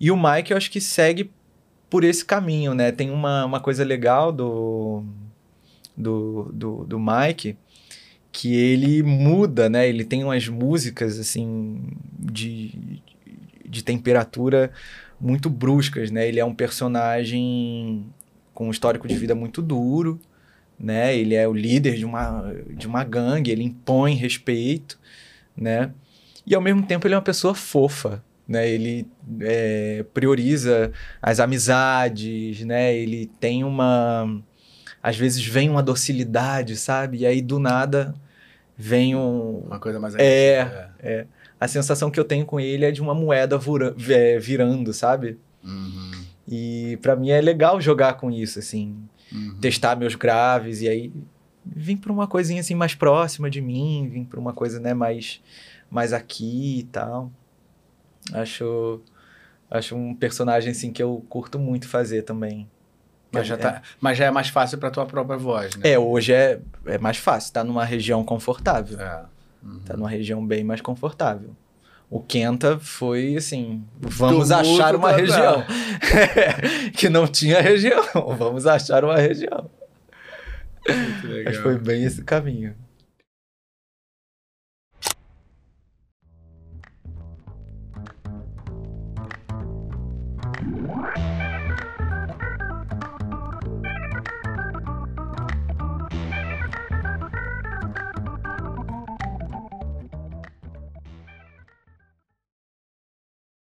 E o Mike, eu acho que segue por esse caminho, né? Tem uma, uma coisa legal do, do, do, do Mike, que ele muda, né? Ele tem umas músicas, assim, de, de temperatura muito bruscas, né? Ele é um personagem com um histórico de vida muito duro, né? Ele é o líder de uma, de uma gangue, ele impõe respeito, né? E ao mesmo tempo ele é uma pessoa fofa, né? Ele é, prioriza as amizades, né? Ele tem uma... Às vezes vem uma docilidade, sabe? E aí, do nada, vem um... Uma coisa mais... É, é, é. A sensação que eu tenho com ele é de uma moeda vura, é, virando, sabe? Uhum. E para mim é legal jogar com isso, assim. Uhum. Testar meus graves e aí vim para uma coisinha assim mais próxima de mim, vim para uma coisa, né, mais mais aqui e tal. Acho, acho um personagem assim que eu curto muito fazer também. Mas já, é, tá, mas já é mais fácil para tua própria voz, né? É, hoje é, é mais fácil, tá numa região confortável. É. Tá uhum. Tá numa região bem mais confortável. O Kenta foi assim: vamos Do achar uma região. que não tinha região. Vamos achar uma região. Muito legal. Mas foi bem esse caminho.